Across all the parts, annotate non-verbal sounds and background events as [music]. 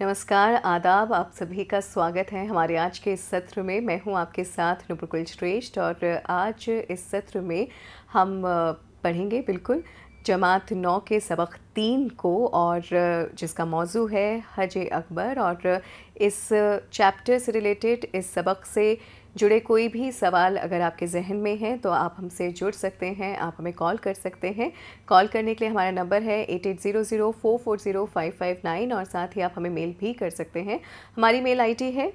नमस्कार आदाब आप सभी का स्वागत है हमारे आज के इस सत्र में मैं हूं आपके साथ नुपुरकुल श्रेष्ठ और आज इस सत्र में हम पढ़ेंगे बिल्कुल जमात नौ के सबक तीन को और जिसका मौजू है हज अकबर और इस चैप्टर से रिलेटेड इस सबक से जुड़े कोई भी सवाल अगर आपके जहन में है तो आप हमसे जुड़ सकते हैं आप हमें कॉल कर सकते हैं कॉल करने के लिए हमारा नंबर है eight eight zero zero four four zero five five nine और साथ ही आप हमें मेल भी कर सकते हैं हमारी मेल आईडी है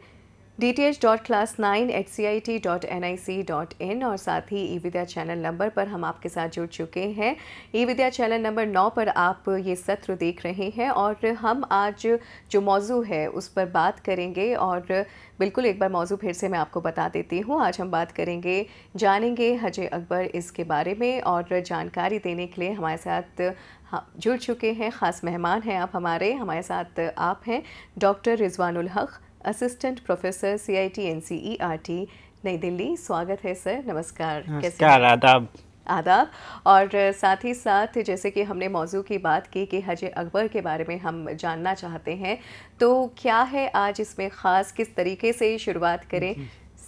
D T H dot class nine eight C I T dot N I C dot in और साथ ही ई विद्या चैनल नंबर पर हम आपके साथ जुड़ चुके हैं ई विद्या चैनल नंबर नौ पर आप ये सत्र देख रहे हैं और हम आज जो मौजू है उस पर बात करेंगे और बिल्कुल एक बार मौजू फिर से मैं आपको बता देती हूँ आज हम बात करेंगे जानेंगे हजय अकबर इसके बारे में और जानकारी देने के लिए हमारे साथ जुड़ चुके हैं ख़ास मेहमान हैं आप हमारे हमारे साथ आप हैं doctor Rizwanul Haq assistant professor C I T N C E R T Nai Delhi स्वागत है सर नमस्कार नमस्कार आदाब आदाब और साथ ही साथ जैसे कि हमने मौजू की बात की कि हज अकबर के बारे में हम जानना चाहते हैं तो क्या है आज इसमें ख़ास किस तरीके से शुरुआत करें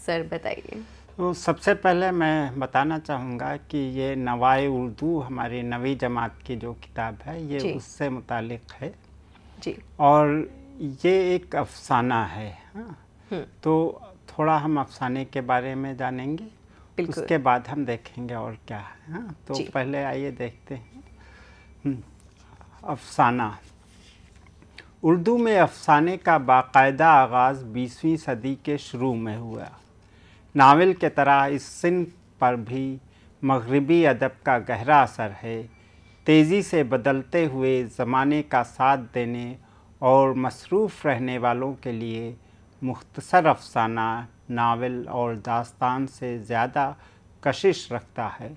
सर बताइए तो सबसे पहले मैं बताना चाहूँगा कि ये नवाए उर्दू हमारी नवी जमात की जो किताब है ये उससे मुतल है जी और ये एक अफसाना है हाँ? हम्म। तो थोड़ा हम अफसाने के बारे में जानेंगे उसके बाद हम देखेंगे और क्या है हाँ? तो पहले आइए देखते हैं हम्म। अफसाना उर्दू में अफसाने का बाकायदा आगाज़ 20वीं सदी के शुरू में हुआ नावल के तरह इस सिन पर भी मगरबी अदब का गहरा असर है तेज़ी से बदलते हुए ज़माने का साथ देने और मसरूफ़ रहने वालों के लिए मुख्तसर अफसाना नावल और दास्तान से ज़्यादा कशिश रखता है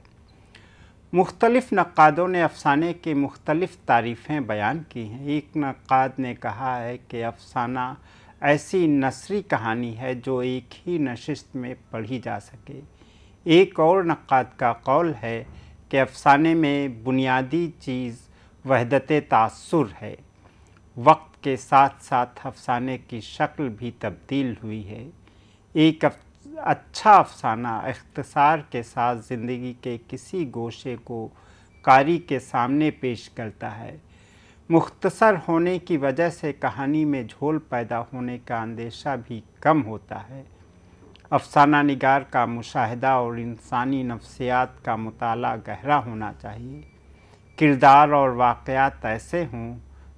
मुख्तलिफ नक़ादों ने अफसाने की मुख्तलिफ तारीफ़ें बयान की हैं एक नक़ाद ने कहा है कि अफसाना ऐसी नसरी कहानी है जो एक ही नशस्त में पढ़ी जा सके एक और नक़ाद का कौल है कि अफसाने में बुनियादी चीज़ वहदत तासुर है वक्त के साथ साथ अफसाने की शक्ल भी तब्दील हुई है एक अच्छा अफसाना अख्तसार के साथ ज़िंदगी के किसी गोशे को कारी के सामने पेश करता है मुख्तसर होने की वजह से कहानी में झोल पैदा होने का अंदेशा भी कम होता है अफसाना निगार का मुशाहिदा और इंसानी नफ्सियात का मताल गहरा होना चाहिए किरदार और वाक़ात ऐसे हों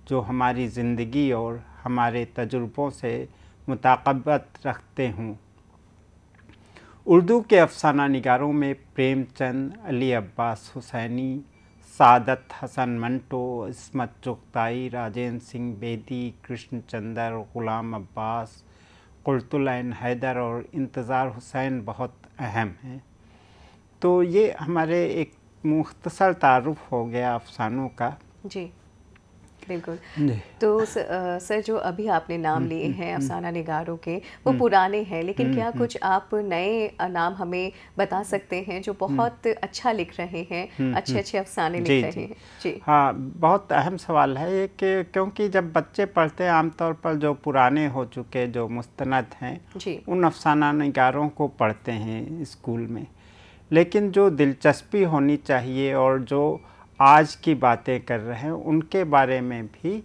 जो हमारी ज़िंदगी और हमारे तजुर्बों से मुताकबत रखते हों उर्दू के अफसाना नगारों में प्रेमचंद अली अब्बास हुसैनी सादत हसन मंटो इसमत चुगताई राजेंद्र सिंह बेदी कृष्ण चंदर ग़ुलाम अब्बास कुलतुलैन हैदर और इंतज़ार हुसैन बहुत अहम हैं तो ये हमारे एक मुख्तसर तारफ़ हो गया अफसानों का जी बिल्कुल तो सर जो अभी आपने नाम हम्म, लिए हम्म, हैं हम्म। अफसाना निगारों के वो पुराने हैं लेकिन क्या कुछ आप नए नाम हमें बता सकते हैं जो बहुत अच्छा लिख रहे हैं अच्छे अच्छे अफसाने लिख रहे हैं जी हाँ बहुत अहम सवाल है ये कि क्योंकि जब बच्चे पढ़ते हैं आमतौर पर जो पुराने हो चुके जो मुस्तनद हैं उन अफसाना निगारों को पढ़ते हैं स्कूल में लेकिन जो दिलचस्पी होनी चाहिए और जो आज की बातें कर रहे हैं उनके बारे में भी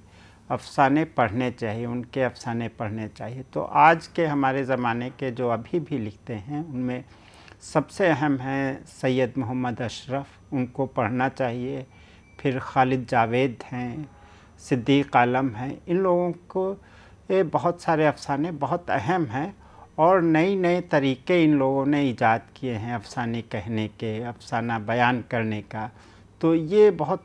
अफसाने पढ़ने चाहिए उनके अफसाने पढ़ने चाहिए तो आज के हमारे ज़माने के जो अभी भी लिखते हैं उनमें सबसे अहम हैं सैयद मोहम्मद अशरफ उनको पढ़ना चाहिए फिर खालिद जावेद हैं सिद्दीक आलम हैं इन लोगों को ये बहुत सारे अफसाने बहुत अहम हैं और नए नए तरीके इन लोगों ने ईजाद किए हैं अफसाने कहने के अफसाना बयान करने का तो ये बहुत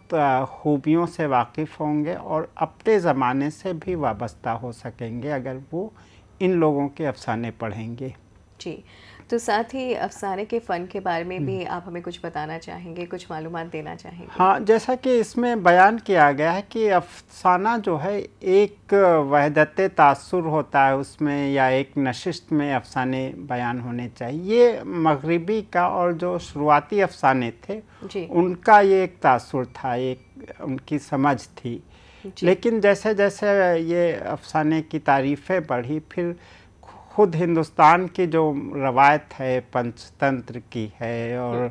खूबियों से वाकिफ़ होंगे और अपने ज़माने से भी वाबस्ता हो सकेंगे अगर वो इन लोगों के अफसाने पढ़ेंगे जी तो साथ ही अफसाने के फ़न के बारे में भी हम्म। आप हमें कुछ बताना चाहेंगे कुछ मालूम देना चाहेंगे हाँ जैसा कि इसमें बयान किया गया है कि अफसाना जो है एक वहदत तासुर होता है उसमें या एक नशिस्त में अफसाने बयान होने चाहिए ये मगरबी का और जो शुरुआती अफसाने थे उनका ये एक तासुर था एक उनकी समझ थी लेकिन जैसे जैसे ये अफसाने की तारीफ़ें बढ़ी फिर खुद हिंदुस्तान की जो रवायत है पंचतंत्र की है और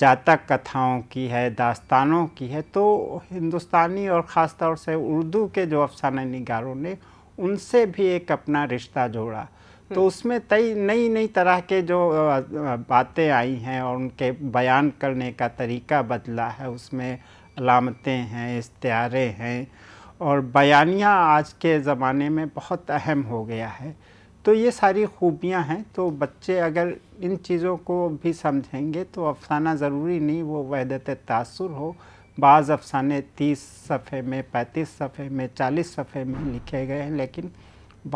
जातक कथाओं की है दास्तानों की है तो हिंदुस्तानी और ख़ास तौर से उर्दू के जो अफसाना निगारों ने उनसे भी एक अपना रिश्ता जोड़ा हम्म। तो उसमें कई नई नई तरह के जो बातें आई हैं और उनके बयान करने का तरीका बदला है उसमें अलामतें हैं इश्तारे हैं और बयानिया आज के ज़माने में बहुत अहम हो गया है तो ये सारी खूबियां हैं तो बच्चे अगर इन चीज़ों को भी समझेंगे तो अफसाना ज़रूरी नहीं वो वहदत तासर हो बाज़ अफसाने तीस सफ़े में पैंतीस सफ़े में चालीस सफ़े में लिखे गए हैं लेकिन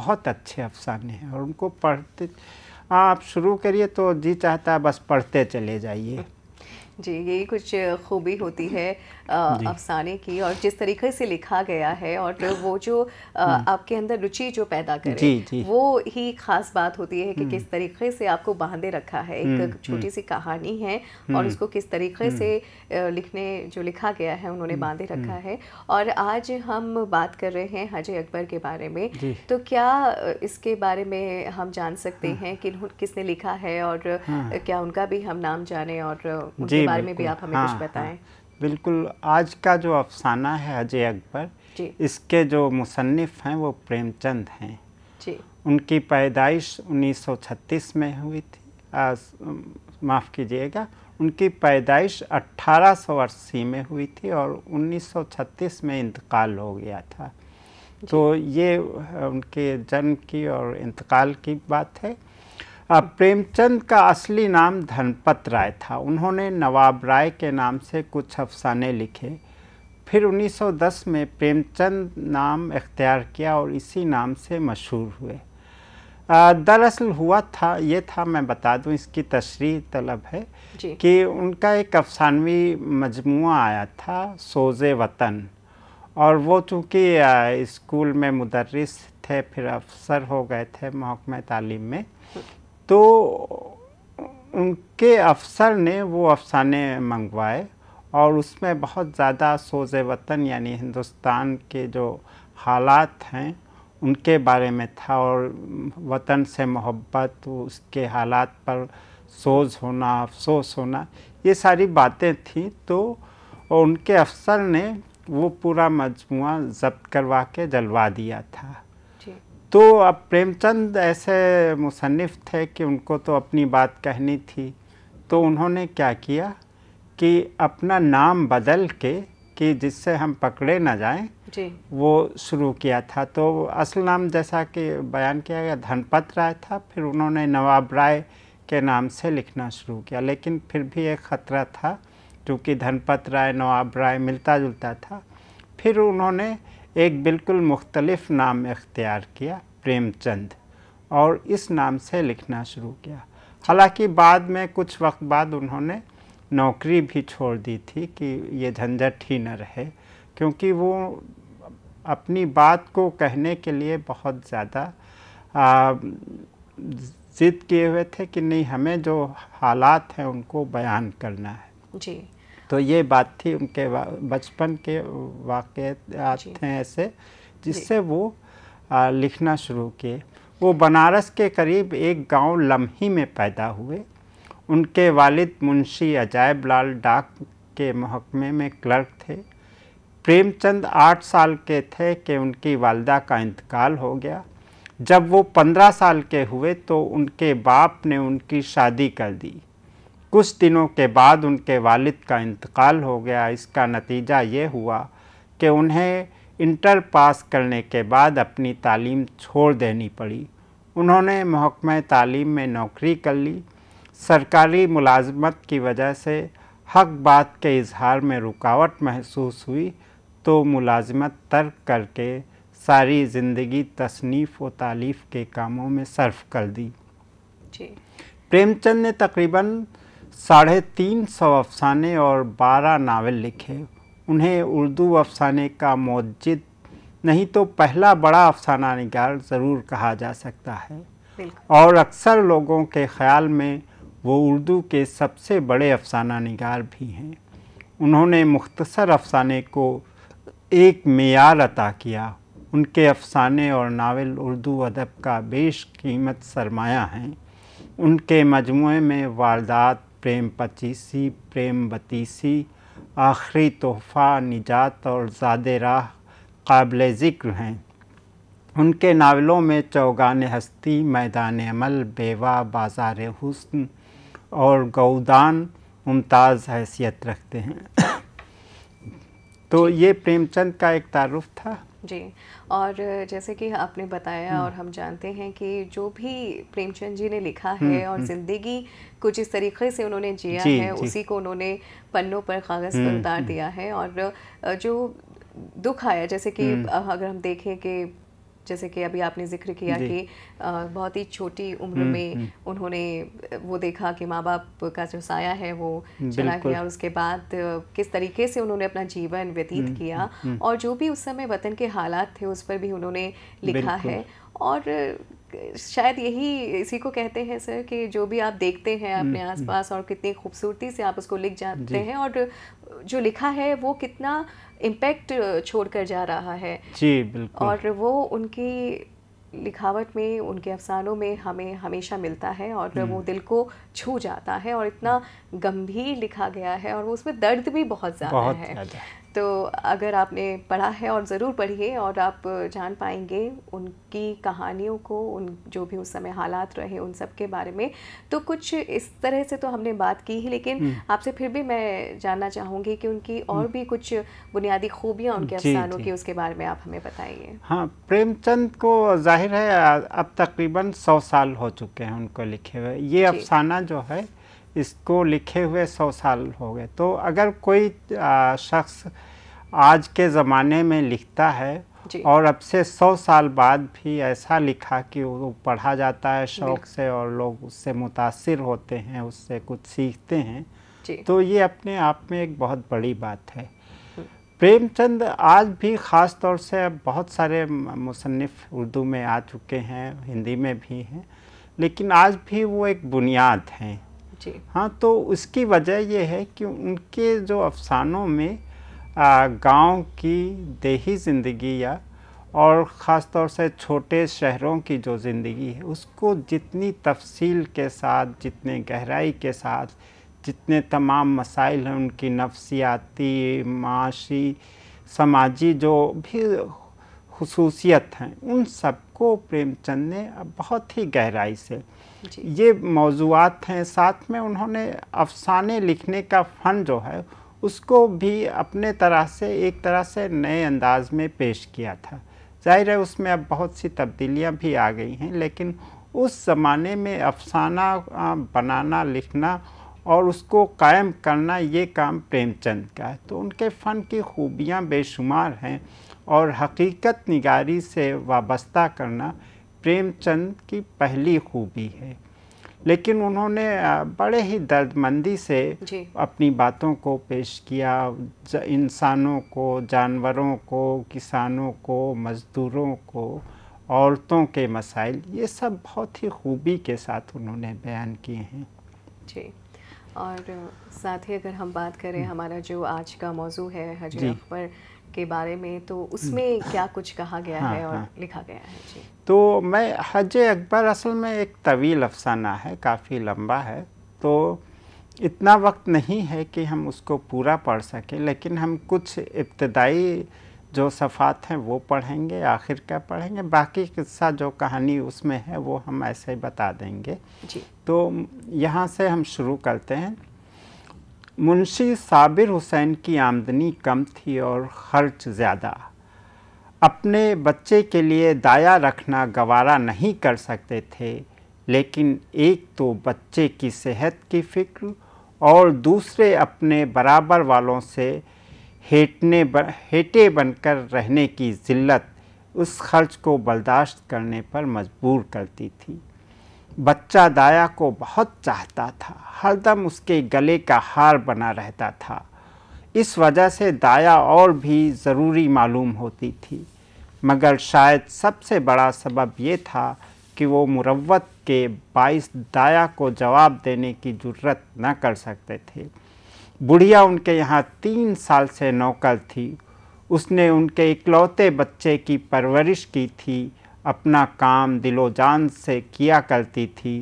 बहुत अच्छे अफसाने हैं और उनको पढ़ते आप शुरू करिए तो जी चाहता है बस पढ़ते चले जाइए जी यही कुछ खूबी होती है अफसाने की और जिस तरीके से लिखा गया है और तो वो जो आ, हम्म। आपके अंदर रुचि जो पैदा करे जी, जी। वो ही खास बात होती है कि किस हम्म। तरीके से आपको बांधे रखा है एक हम्म, छोटी सी कहानी है और उसको किस तरीके से लिखने जो लिखा गया है उन्होंने बांधे रखा है और आज हम बात कर रहे हैं हजय अकबर के बारे में तो क्या इसके बारे में हम जान सकते हाँ। हैं कि किसने लिखा है और हाँ। क्या उनका भी हम नाम जाने और जी के बारे में भी आप हमें हाँ, कुछ बताएं हाँ, बिल्कुल आज का जो अफसाना है अजय अकबर इसके जो मुसनफ़ हैं वो प्रेमचंद हैं उनकी पैदाइश 1936 में हुई थी माफ़ कीजिएगा उनकी पैदाइश अट्ठारह में हुई थी और 1936 में इंतकाल हो गया था तो ये उनके जन्म की और इंतकाल की बात है प्रेमचंद का असली नाम धनपत राय था उन्होंने नवाब राय के नाम से कुछ अफसाने लिखे फिर 1910 में प्रेमचंद नाम इख्तियार किया और इसी नाम से मशहूर हुए दरअसल हुआ था ये था मैं बता दूं इसकी तशरी तलब है कि उनका एक अफसानवी मजमु आया था सोज़ वतन और वो चूँकि स्कूल में मुदरस थे फिर अफसर हो गए थे महकमे तालीम में तो उनके अफसर ने वो अफसाने मंगवाए और उसमें बहुत ज़्यादा सोज वतन यानी हिंदुस्तान के जो हालात हैं उनके बारे में था और वतन से मोहब्बत उसके हालात पर सोज होना अफसोस होना ये सारी बातें थी तो उनके अफसर ने वो पूरा मजमू ज़ब्त करवा के जलवा दिया था तो अब प्रेमचंद ऐसे मुसनफ़ थे कि उनको तो अपनी बात कहनी थी तो उन्होंने क्या किया कि अपना नाम बदल के कि जिससे हम पकड़े ना जाएं जी। वो शुरू किया था तो असल नाम जैसा कि बयान किया गया धनपत राय था फिर उन्होंने नवाब राय के नाम से लिखना शुरू किया लेकिन फिर भी एक ख़तरा था क्योंकि धनपत राय नवाब राय मिलता जुलता था फिर उन्होंने एक बिल्कुल मुख्तलफ़ नाम इख्तियार किया प्रेमचंद और इस नाम से लिखना शुरू किया हालांकि बाद में कुछ वक्त बाद उन्होंने नौकरी भी छोड़ दी थी कि ये झंझट ही न रहे क्योंकि वो अपनी बात को कहने के लिए बहुत ज़्यादा ज़िद किए हुए थे कि नहीं हमें जो हालात हैं उनको बयान करना है जी तो ये बात थी उनके बचपन के वाक थे ऐसे जिससे वो आ, लिखना शुरू किए वो बनारस के करीब एक गांव लम्ही में पैदा हुए उनके वालिद मुंशी अजायब लाल डाक के महकमे में क्लर्क थे प्रेमचंद आठ साल के थे कि उनकी वालदा का इंतकाल हो गया जब वो पंद्रह साल के हुए तो उनके बाप ने उनकी शादी कर दी कुछ दिनों के बाद उनके वालिद का इंतकाल हो गया इसका नतीजा ये हुआ कि उन्हें इंटर पास करने के बाद अपनी तालीम छोड़ देनी पड़ी उन्होंने महकम तालीम में नौकरी कर ली सरकारी मुलाजमत की वजह से हक बात के इजहार में रुकावट महसूस हुई तो मुलाजमत तर्क करके सारी ज़िंदगी तसनीफ़ व तालीफ़ के कामों में सर्फ कर दी जी। प्रेमचंद ने तकरीबन साढ़े तीन सौ अफसाने और बारह नावल लिखे उन्हें उर्दू अफसाने का मौजिद नहीं तो पहला बड़ा अफसाना निगार ज़रूर कहा जा सकता है और अक्सर लोगों के ख्याल में वो उर्दू के सबसे बड़े अफसाना निगार भी हैं उन्होंने मुख्तसर अफसाने को एक मैार अता किया उनके अफसाने और नावल उर्दू अदब का बेश कीमत सरमाया हैं उनके मजमू में वारदात प्रेम पचीसी प्रेम बतीसी आखिरी तोहफ़ा निजात और ज़ाद राह काबिल ज़िक्र हैं उनके नावलों में चौगान हस्ती मैदान अमल बेवा बाजार हुस्न और गौदान मुमताज़ हैसियत रखते हैं [coughs] तो ये प्रेमचंद का एक तारुफ था जी और जैसे कि आपने बताया हम्म। और हम जानते हैं कि जो भी प्रेमचंद जी ने लिखा हम्म, है और हम्म। ज़िंदगी कुछ इस तरीके से उन्होंने जिया है उसी को उन्होंने पन्नों पर कागज़ पर उतार दिया है और जो दुख आया जैसे कि अगर हम देखें कि जैसे कि अभी आपने जिक्र किया कि बहुत ही छोटी उम्र हम्म, में हम्म। उन्होंने वो देखा कि माँ बाप का जो साया है वो चला गया और उसके बाद किस तरीके से उन्होंने अपना जीवन व्यतीत हम्म, किया और जो भी उस समय वतन के हालात थे उस पर भी उन्होंने लिखा है और शायद यही इसी को कहते हैं सर कि जो भी आप देखते हैं हम्म, अपने हम्म। आसपास और कितनी खूबसूरती से आप उसको लिख जाते हैं और जो लिखा है वो कितना इम्पैक्ट छोड़ कर जा रहा है जी बिल्कुल और वो उनकी लिखावट में उनके अफसानों में हमें हमेशा मिलता है और वो हम्म। दिल को छू जाता है और इतना गंभीर लिखा गया है और वो उसमें दर्द भी बहुत ज़्यादा है तो अगर आपने पढ़ा है और ज़रूर पढ़िए और आप जान पाएंगे उनकी कहानियों को उन जो भी उस समय हालात रहे उन सब के बारे में तो कुछ इस तरह से तो हमने बात की ही लेकिन हम्म। आपसे फिर भी मैं जानना चाहूँगी कि उनकी और हम्म। भी कुछ बुनियादी खूबियाँ उनके अफसानों की उसके बारे में आप हमें बताइए हाँ प्रेमचंद को जाहिर है अब तकरीबन सौ साल हो चुके हैं उनको लिखे हुए ये अफसाना जो है इसको लिखे हुए सौ साल हो गए तो अगर कोई शख्स आज के ज़माने में लिखता है और अब से सौ साल बाद भी ऐसा लिखा कि वो पढ़ा जाता है शौक से और लोग उससे मुतासर होते हैं उससे कुछ सीखते हैं तो ये अपने आप में एक बहुत बड़ी बात है हम्म। प्रेमचंद आज भी ख़ास तौर से अब बहुत सारे मुसनफ़ उर्दू में आ चुके हैं हिंदी में भी हैं लेकिन आज भी वो एक बुनियाद हैं हाँ तो उसकी वजह यह है कि उनके जो अफसानों में गांव की देही ज़िंदगी या और ख़ास तौर से छोटे शहरों की जो ज़िंदगी है उसको जितनी तफसील के साथ जितने गहराई के साथ जितने तमाम मसाइल हैं उनकी नफसियाती माशी समाजी जो भी खसूसियत हैं उन सबको प्रेमचंद ने बहुत ही गहराई से ये मौजूद हैं साथ में उन्होंने अफसाने लिखने का फ़न जो है उसको भी अपने तरह से एक तरह से नए अंदाज में पेश किया था जाहिर है उसमें अब बहुत सी तब्दीलियां भी आ गई हैं लेकिन उस ज़माने में अफसाना बनाना लिखना और उसको कायम करना ये काम प्रेमचंद का है तो उनके फ़न की खूबियाँ बेशुमार हैं और हकीकत निगारी से वाबस्ता करना प्रेमचंद की पहली खूबी है लेकिन उन्होंने बड़े ही दर्दमंदी से अपनी बातों को पेश किया इंसानों को जानवरों को किसानों को मज़दूरों को औरतों के मसाइल ये सब बहुत ही खूबी के साथ उन्होंने बयान किए हैं जी और साथ ही अगर हम बात करें हम्म। हमारा जो आज का मौजू है हजरत पर के बारे में तो हम्म। उसमें क्या कुछ कहा गया हाँ, है और हाँ। लिखा गया है जी तो मैं हज अकबर असल में एक तवील अफसाना है काफ़ी लंबा है तो इतना वक्त नहीं है कि हम उसको पूरा पढ़ सकें लेकिन हम कुछ इब्तदाई जो सफ़ात हैं वो पढ़ेंगे आखिर क्या पढ़ेंगे बाकी किस्सा जो कहानी उसमें है वो हम ऐसे ही बता देंगे जी तो यहाँ से हम शुरू करते हैं मुंशी साबिर हुसैन की आमदनी कम थी और खर्च ज़्यादा अपने बच्चे के लिए दाया रखना गवारा नहीं कर सकते थे लेकिन एक तो बच्चे की सेहत की फ़िक्र और दूसरे अपने बराबर वालों से हेटने हेटे बनकर रहने की ज़िल्लत उस खर्च को बर्दाश्त करने पर मजबूर करती थी बच्चा दाया को बहुत चाहता था हरदम उसके गले का हार बना रहता था इस वजह से दाया और भी ज़रूरी मालूम होती थी मगर शायद सबसे बड़ा सबब ये था कि वो मुरवत के बाईस दाया को जवाब देने की जरूरत न कर सकते थे बुढ़िया उनके यहाँ तीन साल से नौकर थी उसने उनके इकलौते बच्चे की परवरिश की थी अपना काम दिलो जान से किया करती थी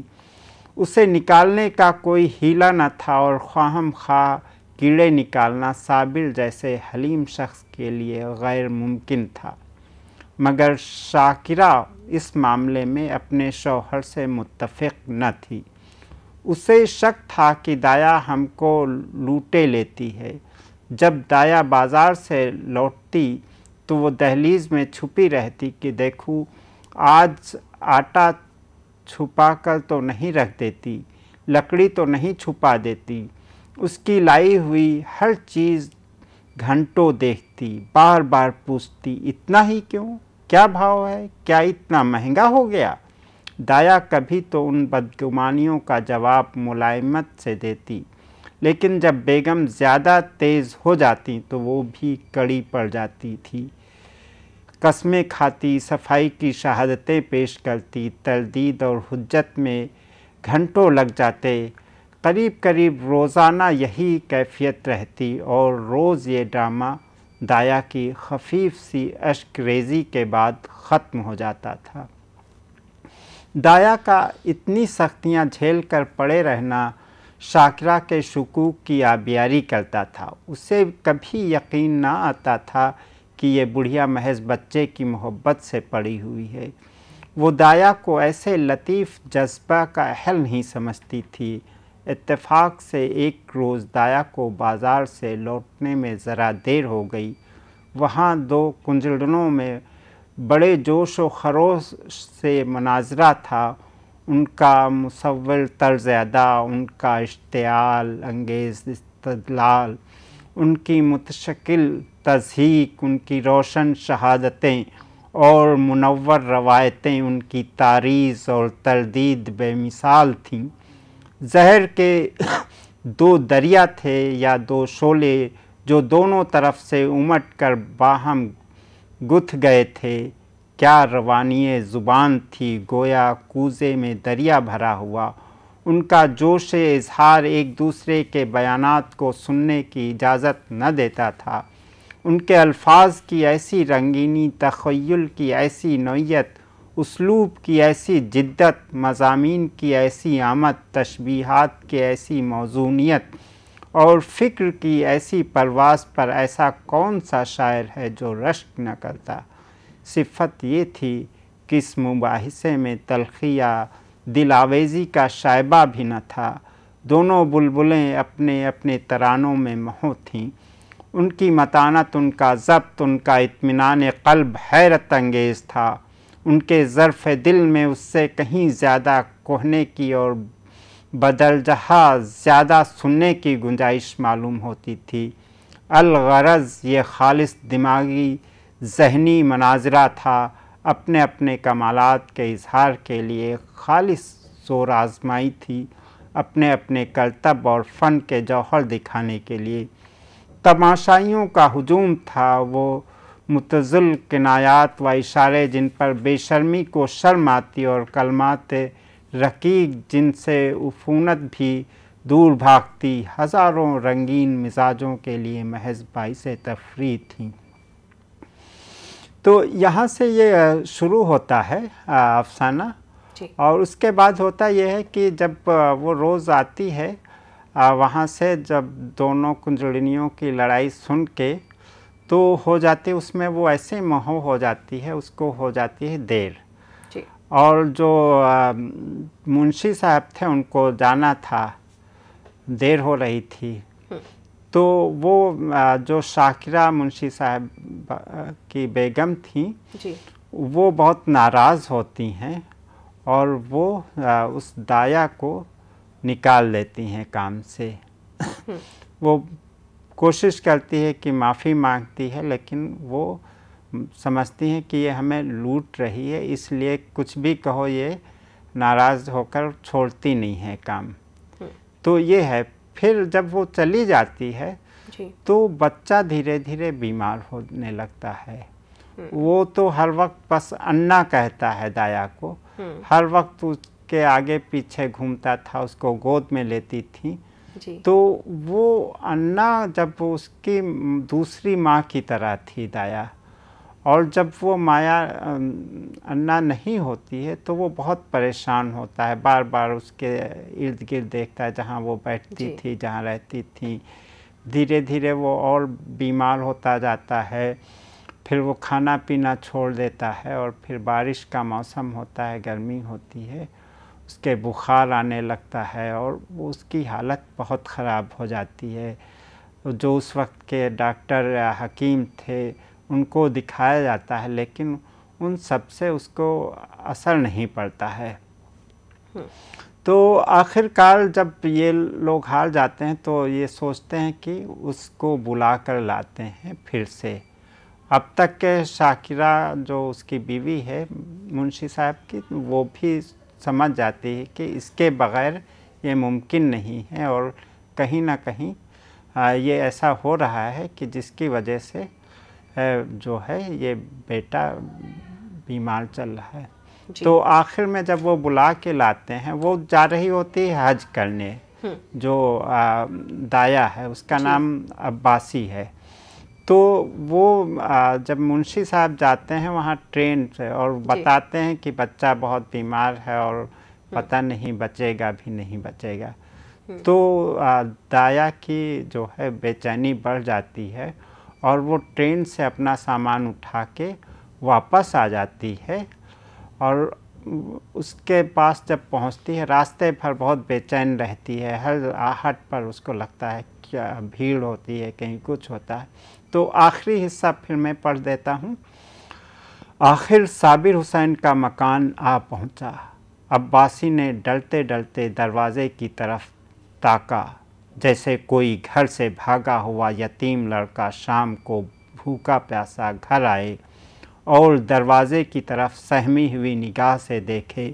उसे निकालने का कोई हीला न था और ख्वाहम खा कीड़े निकालना साबिल जैसे हलीम शख्स के लिए गैर मुमकिन था मगर शाकिरा इस मामले में अपने शौहर से मुतफ़ न थी उसे शक था कि दाया हमको लूटे लेती है जब दाया बाज़ार से लौटती तो वो दहलीज़ में छुपी रहती कि देखूँ आज आटा छुपा कर तो नहीं रख देती लकड़ी तो नहीं छुपा देती उसकी लाई हुई हर चीज़ घंटों देखती बार बार पूछती इतना ही क्यों क्या भाव है क्या इतना महंगा हो गया दाया कभी तो उन बदगुमानियों का जवाब मुलायमत से देती लेकिन जब बेगम ज़्यादा तेज़ हो जाती तो वो भी कड़ी पड़ जाती थी कस्में खाती सफाई की शहादतें पेश करती तरदीद और हजत में घंटों लग जाते करीब करीब रोज़ाना यही कैफियत रहती और रोज़ ये ड्रामा दाया की खफीफ सी अश्क रेजी के बाद ख़त्म हो जाता था दाया का इतनी सख्तियां झेल कर पड़े रहना शाकरा के शकूक की आबियारी करता था उसे कभी यकीन ना आता था कि ये बुढ़िया महज बच्चे की मोहब्बत से पड़ी हुई है वो दाया को ऐसे लतीफ़ जज्बा का अहल नहीं समझती थी इत्तेफाक से एक रोज़ दाया को बाज़ार से लौटने में ज़रा देर हो गई वहाँ दो कुंजड़नों में बड़े जोश व खरोश से मनाजरा था उनका मुसवर तर्ज अदा उनका इश्तियाल अंगेज़ इस्तलाल उनकी मुतशकिल तजहीक उनकी रोशन शहादतें और मुनवर रवायतें उनकी तारीस और तरदीद बेमिसाल थीं जहर के दो दरिया थे या दो शोले जो दोनों तरफ से उमट कर बाहम गुथ गए थे क्या रवानी ज़ुबान थी गोया कूजे में दरिया भरा हुआ उनका जोश इजहार एक दूसरे के बयान को सुनने की इजाज़त न देता था उनके अल्फाज की ऐसी रंगीनी तखयल की ऐसी नोयत उसलूब की ऐसी जिद्दत मजामी की ऐसी आमद तशबीहात की ऐसी मौजूनीत और फ़िक्र की ऐसी परवास पर ऐसा कौन सा शायर है जो रश्क न करता सिफत ये थी कि इस मुबासे में तलखिया दिलावेजी का शायबा भी न था दोनों बुलबुलें अपने अपने तरानों में महो थीं उनकी मतानत उनका जब्त उनका इत्मीनान कल्ब हैरत अंगेज़ था उनके ज़रफ़ दिल में उससे कहीं ज़्यादा कोहने की और बदल जहाँ ज़्यादा सुनने की गुंजाइश मालूम होती थी अलगरज़ ये खालिस दिमागी जहनी मनाजरा था अपने अपने कमालत के इजहार के लिए खालिश शोर आजमाई थी अपने अपने करतब और फ़न के जौहर दिखाने के लिए तमाशाइयों का हजूम था वो मुतजल किनायात व इशारे जिन पर बेशर्मी को शर्म आती और कलमात रकीक जिनसे उफूनत भी दूर भागती हज़ारों रंगीन मिजाजों के लिए महज बाईस तफरी थी तो यहाँ से ये शुरू होता है अफसाना और उसके बाद होता यह है कि जब वो रोज़ आती है वहाँ से जब दोनों कुंजलिनियों की लड़ाई सुन के तो हो जाते उसमें वो ऐसे महो हो जाती है उसको हो जाती है देर और जो मुंशी साहब थे उनको जाना था देर हो रही थी तो वो जो शाकिरा मुंशी साहब की बेगम थी जी। वो बहुत नाराज़ होती हैं और वो उस दाया को निकाल लेती हैं काम से हम्म। [laughs] वो कोशिश करती है कि माफ़ी मांगती है लेकिन वो समझती हैं कि ये हमें लूट रही है इसलिए कुछ भी कहो ये नाराज़ होकर छोड़ती नहीं है काम हम्म। तो ये है फिर जब वो चली जाती है तो बच्चा धीरे धीरे बीमार होने लगता है हम्म। वो तो हर वक्त बस अन्ना कहता है दाया को हम्म। हर वक्त उसके आगे पीछे घूमता था उसको गोद में लेती थी तो वो अन्ना जब उसकी दूसरी माँ की तरह थी दाया और जब वो माया अन्ना नहीं होती है तो वो बहुत परेशान होता है बार बार उसके इर्द गिर्द देखता है जहाँ वो बैठती थी जहाँ रहती थी धीरे धीरे वो और बीमार होता जाता है फिर वो खाना पीना छोड़ देता है और फिर बारिश का मौसम होता है गर्मी होती है उसके बुखार आने लगता है और उसकी हालत बहुत ख़राब हो जाती है जो उस वक्त के डॉक्टर या हकीम थे उनको दिखाया जाता है लेकिन उन सब से उसको असर नहीं पड़ता है हम्म। तो आखिरकार जब ये लोग हार जाते हैं तो ये सोचते हैं कि उसको बुला कर लाते हैं फिर से अब तक के शाकिरा जो उसकी बीवी है मुंशी साहब की वो भी समझ जाती है कि इसके बगैर ये मुमकिन नहीं है और कहीं ना कहीं ये ऐसा हो रहा है कि जिसकी वजह से जो है ये बेटा बीमार चल रहा है तो आखिर में जब वो बुला के लाते हैं वो जा रही होती है हज करने हम्म। जो आ, दाया है उसका नाम अब्बासी है तो वो आ, जब मुंशी साहब जाते हैं वहाँ ट्रेन से और बताते हैं कि बच्चा बहुत बीमार है और हम्म। पता नहीं बचेगा भी नहीं बचेगा हम्म। तो आ, दाया की जो है बेचैनी बढ़ जाती है और वो ट्रेन से अपना सामान उठा के वापस आ जाती है और उसके पास जब पहुंचती है रास्ते भर बहुत बेचैन रहती है हर आहट पर उसको लगता है क्या भीड़ होती है कहीं कुछ होता है तो आखिरी हिस्सा फिर मैं पढ़ देता हूँ आखिर साबिर हुसैन का मकान आ पहुँचा अब्बासी ने डलते डलते दरवाज़े की तरफ ताका जैसे कोई घर से भागा हुआ यतीम लड़का शाम को भूखा प्यासा घर आए और दरवाज़े की तरफ सहमी हुई निगाह से देखे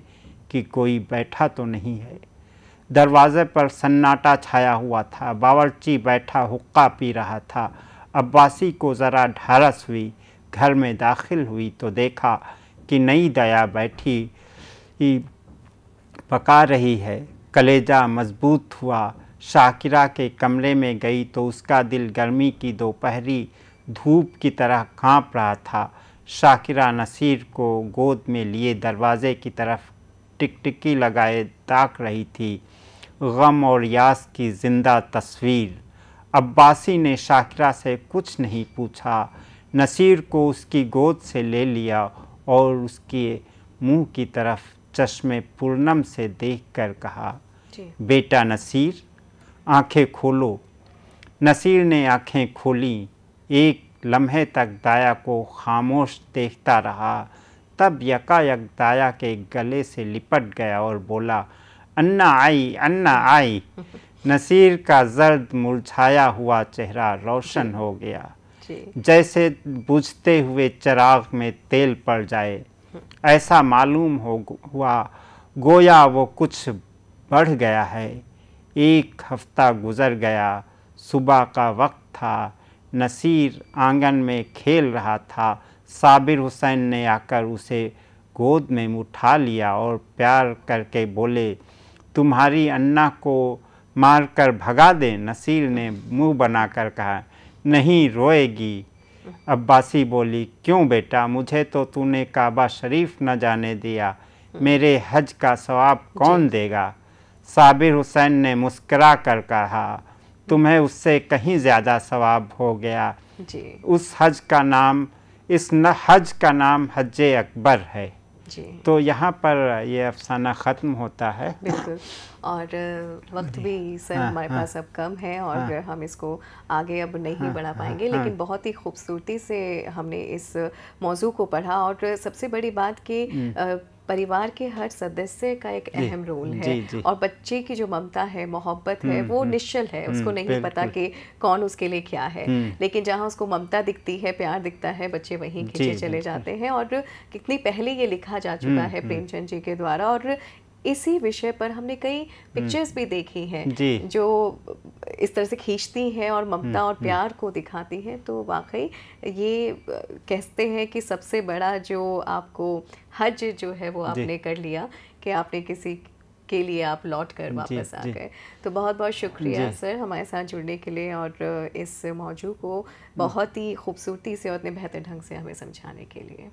कि कोई बैठा तो नहीं है दरवाज़े पर सन्नाटा छाया हुआ था बावर्ची बैठा हुक्का पी रहा था अब्बासी को ज़रा ढारस हुई घर में दाखिल हुई तो देखा कि नई दया बैठी पका रही है कलेजा मजबूत हुआ शाकिरा के कमरे में गई तो उसका दिल गर्मी की दोपहरी धूप की तरह कांप रहा था शाकिरा नसीर को गोद में लिए दरवाज़े की तरफ टिकटिकी लगाए ताक रही थी गम और यास की ज़िंदा तस्वीर अब्बासी ने शाकिरा से कुछ नहीं पूछा नसीर को उसकी गोद से ले लिया और उसके मुंह की तरफ चश्मे पूर्णम से देखकर कहा बेटा नसीर आंखें खोलो नसीर ने आंखें खोली एक लम्हे तक दाया को खामोश देखता रहा तब यकायक दाया के गले से लिपट गया और बोला अन्ना आई अन्ना आई [laughs] नसीर का जर्द मुरझाया हुआ चेहरा रोशन हो गया जैसे बुझते हुए चिराग में तेल पड़ जाए ऐसा मालूम हो हुआ गोया वो कुछ बढ़ गया है एक हफ्ता गुज़र गया सुबह का वक्त था नसीर आंगन में खेल रहा था साबिर हुसैन ने आकर उसे गोद में उठा लिया और प्यार करके बोले तुम्हारी अन्ना को मारकर भगा दे नसीर ने मुंह बनाकर कहा नहीं रोएगी अब्बासी बोली क्यों बेटा मुझे तो तूने काबा शरीफ न जाने दिया हम्म। मेरे हज का सवाब कौन देगा साबिर हुसैन ने मुस्करा कर कहा तुम्हें उससे कहीं ज़्यादा सवाब हो गया जी। उस हज का नाम इस न हज का नाम हज अकबर है जी। तो यहाँ पर ये अफसाना ख़त्म होता है बिल्कुल और [laughs] वक्त भी सर हाँ, हमारे हाँ, पास अब कम है और हाँ, हम इसको आगे अब नहीं हाँ, बढ़ा हाँ, पाएंगे हाँ, लेकिन बहुत ही खूबसूरती से हमने इस मौजू को पढ़ा और सबसे बड़ी बात कि हम्म। परिवार के हर सदस्य का एक अहम रोल है जी, जी. और बच्चे की जो ममता है मोहब्बत है हम्म, वो हम्म। निश्चल है उसको हम्म, नहीं पता कि कौन उसके लिए क्या है लेकिन जहाँ उसको ममता दिखती है प्यार दिखता है बच्चे वहीं खींचे चले जाते हैं और कितनी पहले ये लिखा जा चुका है प्रेमचंद जी के द्वारा और इसी विषय पर हमने कई पिक्चर्स हम्म। भी देखी हैं जो इस तरह से खींचती हैं और ममता और हम्म, हम्म। प्यार को दिखाती हैं तो वाकई ये कहते हैं कि सबसे बड़ा जो आपको हज जो है वो आपने कर लिया कि आपने किसी के लिए आप लौट कर वापस आ गए तो बहुत बहुत शुक्रिया सर हमारे साथ जुड़ने के लिए और इस मौजू को बहुत ही खूबसूरती से और इतने बेहतर ढंग से हमें समझाने के लिए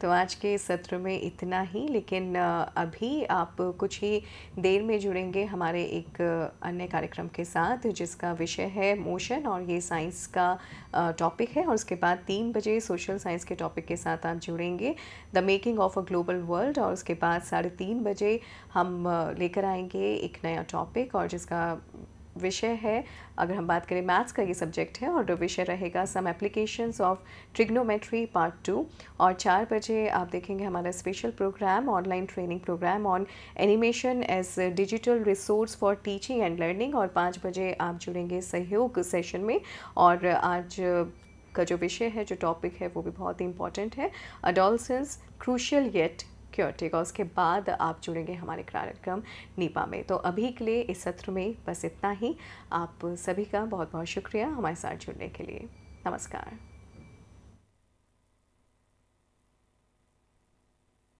तो आज के सत्र में इतना ही लेकिन अभी आप कुछ ही देर में जुड़ेंगे हमारे एक अन्य कार्यक्रम के साथ जिसका विषय है मोशन और ये साइंस का टॉपिक है और उसके बाद तीन बजे सोशल साइंस के टॉपिक के साथ आप जुड़ेंगे the making of a global world और उसके बाद साढ़े तीन बजे हम लेकर आएंगे एक नया टॉपिक और जिसका विषय है अगर हम बात करें मैथ्स का ये सब्जेक्ट है और विषय रहेगा some applications of trigonometry part two और चार बजे आप देखेंगे हमारा special program online training program on animation as digital resource for teaching and learning और पाँच बजे आप जुड़ेंगे सहयोग सेशन में और आज का जो विषय है जो टॉपिक है वो भी बहुत ही इंपॉर्टेंट है अडोलसेंस क्रूशल येट सिक्योरिटी का उसके बाद आप जुड़ेंगे हमारे कार्यक्रम नीपा में तो अभी के लिए इस सत्र में बस इतना ही आप सभी का बहुत बहुत शुक्रिया हमारे साथ जुड़ने के लिए नमस्कार